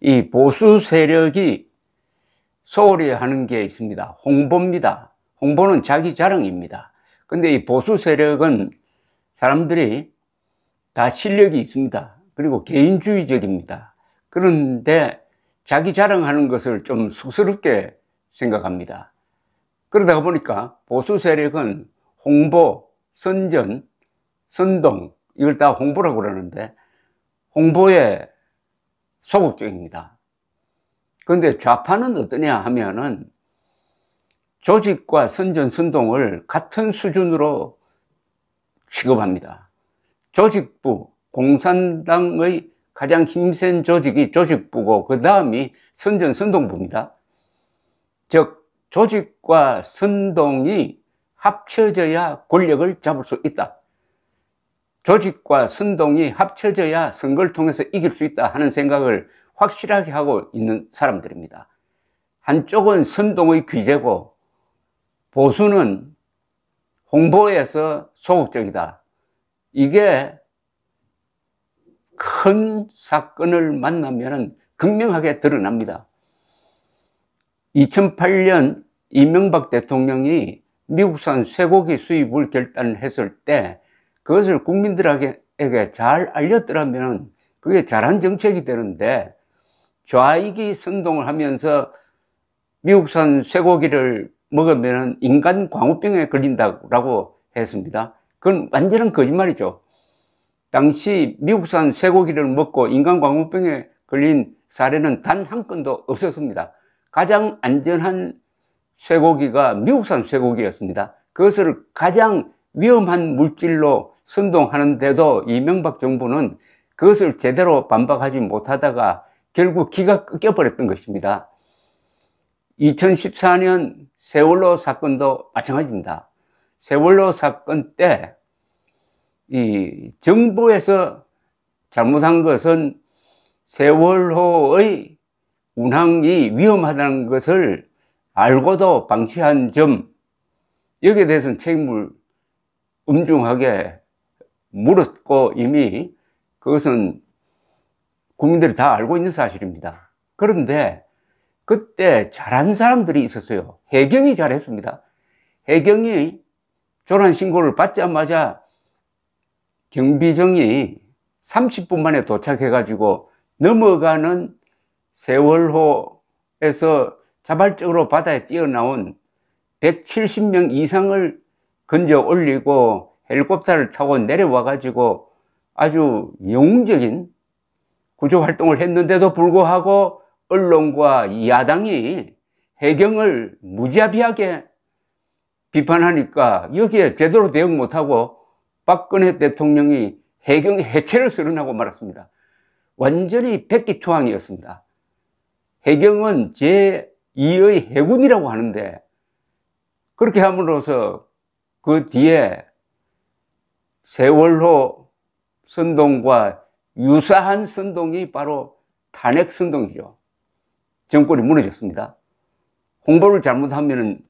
이 보수 세력이 소홀히 하는 게 있습니다. 홍보입니다. 홍보는 자기 자랑입니다. 근데 이 보수 세력은 사람들이 다 실력이 있습니다. 그리고 개인주의적입니다. 그런데 자기 자랑하는 것을 좀쑥스럽게 생각합니다. 그러다 보니까 보수 세력은 홍보, 선전, 선동, 이걸 다 홍보라고 그러는데 홍보에 소극적입니다. 그런데 좌파는 어떠냐 하면은 조직과 선전선동을 같은 수준으로 취급합니다. 조직부, 공산당의 가장 힘센 조직이 조직부고 그 다음이 선전선동부입니다. 즉 조직과 선동이 합쳐져야 권력을 잡을 수 있다. 조직과 선동이 합쳐져야 선거를 통해서 이길 수 있다 하는 생각을 확실하게 하고 있는 사람들입니다. 한쪽은 선동의 귀재고 보수는 홍보에서 소극적이다. 이게 큰 사건을 만나면 극명하게 드러납니다. 2008년 이명박 대통령이 미국산 쇠고기 수입을 결단했을 때 그것을 국민들에게 잘 알렸더라면 그게 잘한 정책이 되는데 좌익이 선동을 하면서 미국산 쇠고기를 먹으면 인간 광우병에 걸린다고 했습니다. 그건 완전한 거짓말이죠. 당시 미국산 쇠고기를 먹고 인간 광우병에 걸린 사례는 단 한 건도 없었습니다. 가장 안전한 쇠고기가 미국산 쇠고기였습니다. 그것을 가장 위험한 물질로 순동하는데도 이명박 정부는 그것을 제대로 반박하지 못하다가 결국 기가 꺾여버렸던 것입니다. 2014년 세월로 사건도 마찬가지입니다. 세월로 사건 때 이 정부에서 잘못한 것은 세월호의 운항이 위험하다는 것을 알고도 방치한 점 여기에 대해서는 책임을 엄중하게 물었고 이미 그것은 국민들이 다 알고 있는 사실입니다. 그런데 그때 잘한 사람들이 있었어요. 해경이 잘했습니다. 해경이 조난 신고를 받자마자 경비정이 30분 만에 도착해가지고 넘어가는 세월호에서 자발적으로 바다에 뛰어나온 170명 이상을 건져 올리고 헬리콥터를 타고 내려와 가지고 아주 영웅적인 구조 활동을 했는데도 불구하고 언론과 야당이 해경을 무자비하게 비판하니까 여기에 제대로 대응 못하고 박근혜 대통령이 해경 해체를 수련하고 말았습니다. 완전히 백기투항이었습니다. 해경은 제2의 해군이라고 하는데 그렇게 함으로써 그 뒤에 세월호 선동과 유사한 선동이 바로 탄핵 선동이죠. 정권이 무너졌습니다. 홍보를 잘못하면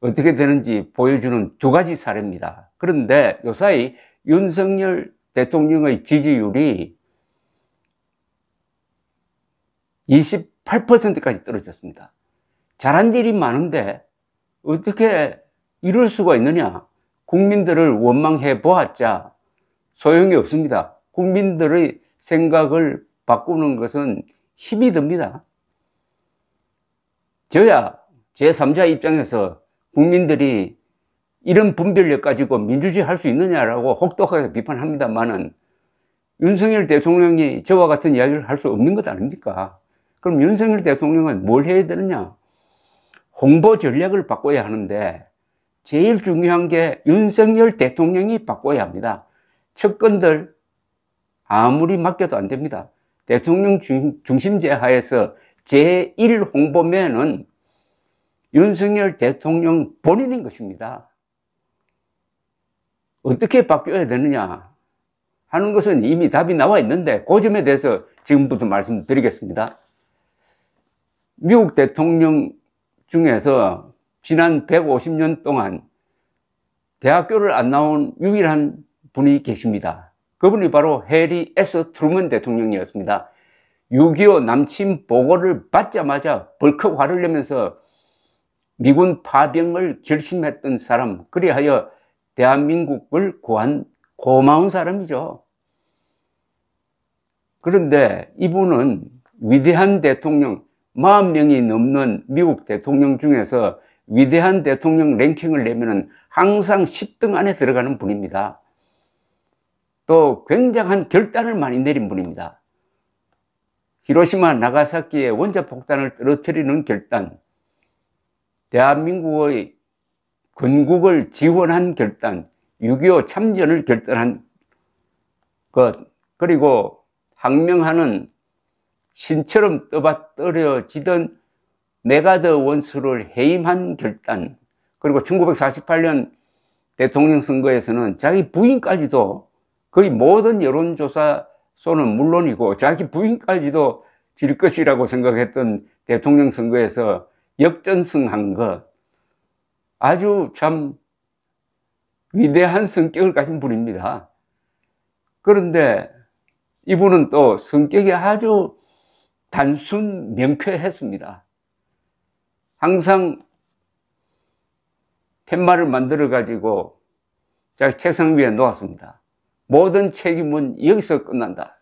어떻게 되는지 보여주는 두 가지 사례입니다. 그런데 요사이 윤석열 대통령의 지지율이 28%까지 떨어졌습니다. 잘한 일이 많은데 어떻게 이럴 수가 있느냐? 국민들을 원망해 보았자 소용이 없습니다. 국민들의 생각을 바꾸는 것은 힘이 듭니다. 저야 제3자 입장에서 국민들이 이런 분별력 가지고 민주주의 할 수 있느냐라고 혹독하게 비판합니다만은 윤석열 대통령이 저와 같은 이야기를 할 수 없는 것 아닙니까? 그럼 윤석열 대통령은 뭘 해야 되느냐? 홍보 전략을 바꿔야 하는데 제일 중요한 게 윤석열 대통령이 바꿔야 합니다. 측근들 아무리 맡겨도 안 됩니다. 대통령 중심제 하에서 제1 홍보면은 윤석열 대통령 본인인 것입니다. 어떻게 바뀌어야 되느냐 하는 것은 이미 답이 나와 있는데 그 점에 대해서 지금부터 말씀드리겠습니다. 미국 대통령 중에서 지난 150년 동안 대학교를 안 나온 유일한 분이 계십니다. 그분이 바로 해리 S. 트루먼 대통령이었습니다. 6.25 남침 보고를 받자마자 벌컥 화를 내면서 미군 파병을 결심했던 사람, 그리하여 대한민국을 구한 고마운 사람이죠. 그런데 이분은 위대한 대통령, 40명이 넘는 미국 대통령 중에서 위대한 대통령 랭킹을 내면은 항상 10등 안에 들어가는 분입니다. 또 굉장한 결단을 많이 내린 분입니다. 히로시마 나가사키의 원자폭탄을 떨어뜨리는 결단, 대한민국의 건국을 지원한 결단, 6.25 참전을 결단한 것, 그리고 항명하는 신처럼 떠받들어지던 메가더 원수를 해임한 결단 그리고 1948년 대통령 선거에서는 자기 부인까지도 거의 모든 여론조사 소는 물론이고 자기 부인까지도 질 것이라고 생각했던 대통령 선거에서 역전승한 것 아주 참 위대한 성격을 가진 분입니다. 그런데 이분은 또 성격이 아주 단순 명쾌했습니다. 항상 팻말을 만들어 가지고 제가 책상 위에 놓았습니다. 모든 책임은 여기서 끝난다.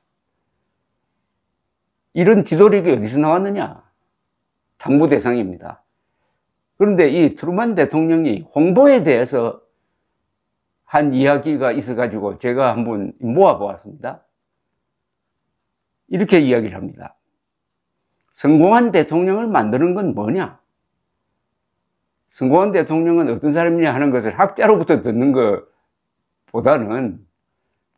이런 지도력이 어디서 나왔느냐? 당부 대상입니다. 그런데 이 트루만 대통령이 홍보에 대해서 한 이야기가 있어가지고 제가 한번 모아보았습니다. 이렇게 이야기를 합니다. 성공한 대통령을 만드는 건 뭐냐? 선공한 대통령은 어떤 사람이냐 하는 것을 학자로부터 듣는 것보다는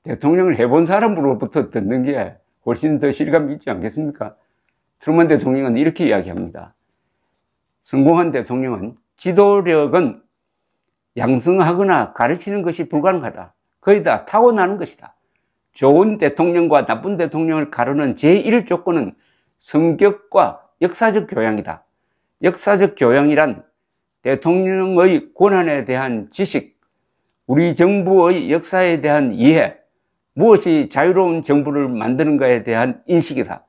대통령을 해본 사람으로부터 듣는 게 훨씬 더 실감이 있지 않겠습니까? 트루먼 대통령은 이렇게 이야기합니다. 성공한 대통령은 지도력은 양성하거나 가르치는 것이 불가능하다. 거의 다 타고나는 것이다. 좋은 대통령과 나쁜 대통령을 가르는 제1 조건은 성격과 역사적 교양이다. 역사적 교양이란 대통령의 권한에 대한 지식, 우리 정부의 역사에 대한 이해, 무엇이 자유로운 정부를 만드는가에 대한 인식이다.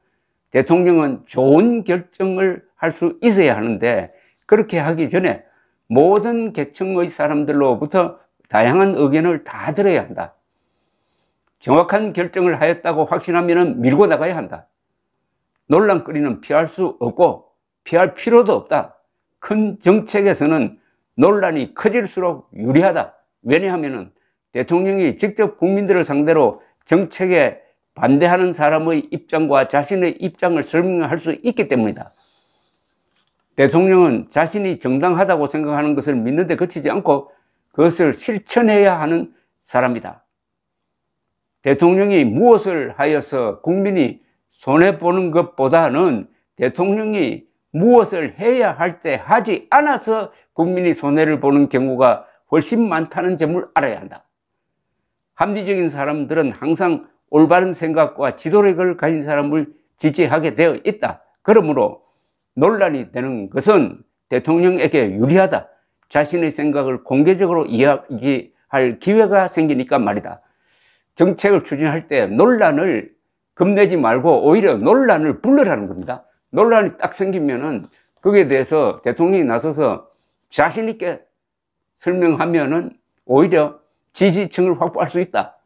대통령은 좋은 결정을 할 수 있어야 하는데 그렇게 하기 전에 모든 계층의 사람들로부터 다양한 의견을 다 들어야 한다. 정확한 결정을 하였다고 확신하면 밀고 나가야 한다. 논란거리는 피할 수 없고 피할 필요도 없다. 큰 정책에서는 논란이 커질수록 유리하다. 왜냐하면 대통령이 직접 국민들을 상대로 정책에 반대하는 사람의 입장과 자신의 입장을 설명할 수 있기 때문이다. 대통령은 자신이 정당하다고 생각하는 것을 믿는데 그치지 않고 그것을 실천해야 하는 사람이다. 대통령이 무엇을 하여서 국민이 손해보는 것보다는 대통령이 무엇을 해야 할 때 하지 않아서 국민이 손해를 보는 경우가 훨씬 많다는 점을 알아야 한다. 합리적인 사람들은 항상 올바른 생각과 지도력을 가진 사람을 지지하게 되어 있다. 그러므로 논란이 되는 것은 대통령에게 유리하다. 자신의 생각을 공개적으로 이야기할 기회가 생기니까 말이다. 정책을 추진할 때 논란을 겁내지 말고 오히려 논란을 불러라는 겁니다. 논란이 딱 생기면은 거기에 대해서 대통령이 나서서 자신있게 설명하면은 오히려 지지층을 확보할 수 있다.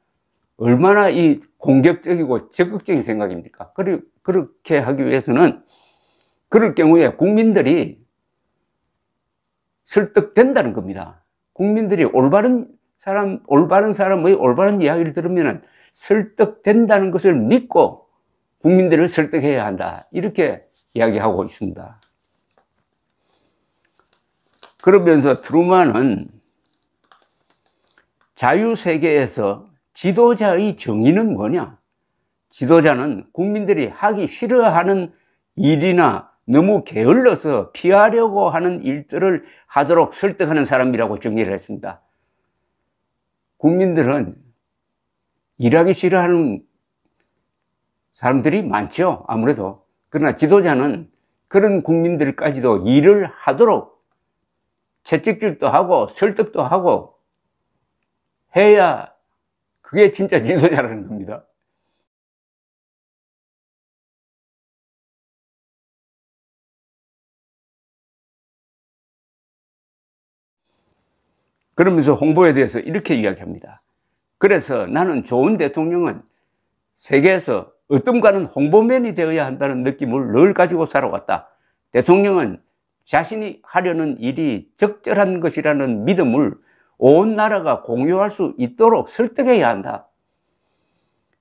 얼마나 이 공격적이고 적극적인 생각입니까? 그리, 그렇게 하기 위해서는 그럴 경우에 국민들이 설득된다는 겁니다. 국민들이 올바른 사람, 올바른 사람의 올바른 이야기를 들으면 설득된다는 것을 믿고 국민들을 설득해야 한다. 이렇게 이야기하고 있습니다. 그러면서 트루만은 자유세계에서 지도자의 정의는 뭐냐? 지도자는 국민들이 하기 싫어하는 일이나 너무 게을러서 피하려고 하는 일들을 하도록 설득하는 사람이라고 정의를 했습니다. 국민들은 일하기 싫어하는 사람들이 많죠. 아무래도. 그러나 지도자는 그런 국민들까지도 일을 하도록 채찍질도 하고 설득도 하고 해야 그게 진짜 지도자라는 겁니다. 그러면서 홍보에 대해서 이렇게 이야기합니다. 그래서 나는 좋은 대통령은 세계에서 어떤가는 홍보맨이 되어야 한다는 느낌을 늘 가지고 살아왔다. 대통령은 자신이 하려는 일이 적절한 것이라는 믿음을 온 나라가 공유할 수 있도록 설득해야 한다.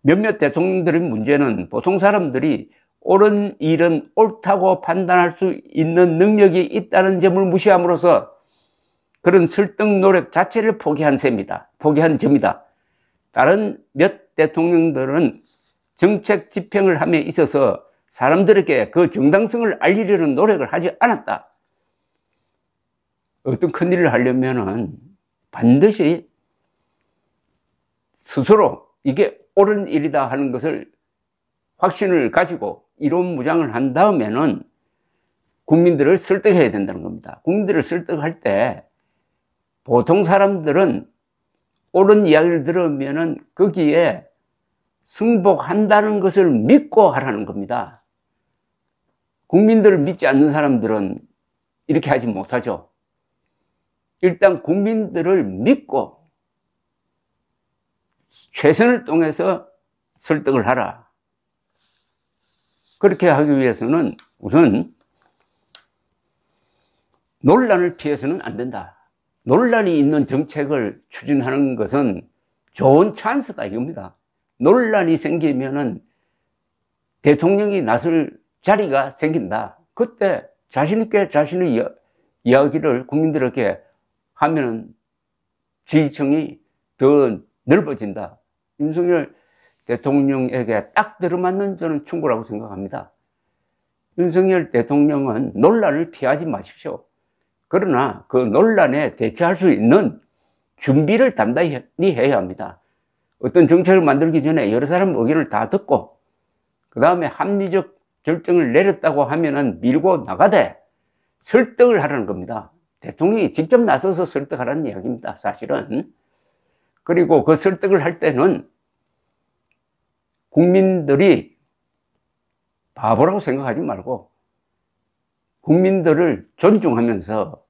몇몇 대통령들의 문제는 보통 사람들이 옳은 일은 옳다고 판단할 수 있는 능력이 있다는 점을 무시함으로써 그런 설득 노력 자체를 포기한 셈이다. 포기한 점이다. 다른 몇 대통령들은 정책 집행을 함에 있어서 사람들에게 그 정당성을 알리려는 노력을 하지 않았다. 어떤 큰 일을 하려면은 반드시 스스로 이게 옳은 일이다 하는 것을 확신을 가지고 이론 무장을 한 다음에는 국민들을 설득해야 된다는 겁니다. 국민들을 설득할 때 보통 사람들은 옳은 이야기를 들으면은 거기에 승복한다는 것을 믿고 하라는 겁니다. 국민들을 믿지 않는 사람들은 이렇게 하지 못하죠. 일단 국민들을 믿고 최선을 통해서 설득을 하라. 그렇게 하기 위해서는 우선 논란을 피해서는 안 된다. 논란이 있는 정책을 추진하는 것은 좋은 찬스다 이겁니다. 논란이 생기면은 대통령이 나설 자리가 생긴다. 그때 자신있게 자신의 이야, 이야기를 국민들에게 하면은 지지층이 더 넓어진다. 윤석열 대통령에게 딱 들어맞는 저는 충고라고 생각합니다. 윤석열 대통령은 논란을 피하지 마십시오. 그러나 그 논란에 대처할 수 있는 준비를 단단히 해야 합니다. 어떤 정책을 만들기 전에 여러 사람 의견을 다 듣고 그 다음에 합리적 결정을 내렸다고 하면은 밀고 나가되 설득을 하라는 겁니다. 대통령이 직접 나서서 설득하라는 이야기입니다. 사실은. 그리고 그 설득을 할 때는 국민들이 바보라고 생각하지 말고 국민들을 존중하면서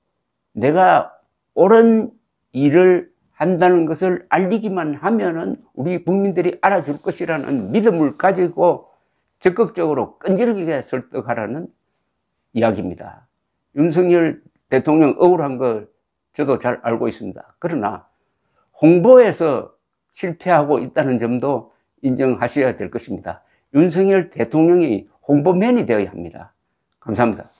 내가 옳은 일을 한다는 것을 알리기만 하면은 우리 국민들이 알아줄 것이라는 믿음을 가지고 적극적으로 끈질기게 설득하라는 이야기입니다. 윤석열 대통령 억울한 걸 저도 잘 알고 있습니다. 그러나 홍보에서 실패하고 있다는 점도 인정하셔야 될 것입니다. 윤석열 대통령이 홍보맨이 되어야 합니다. 감사합니다.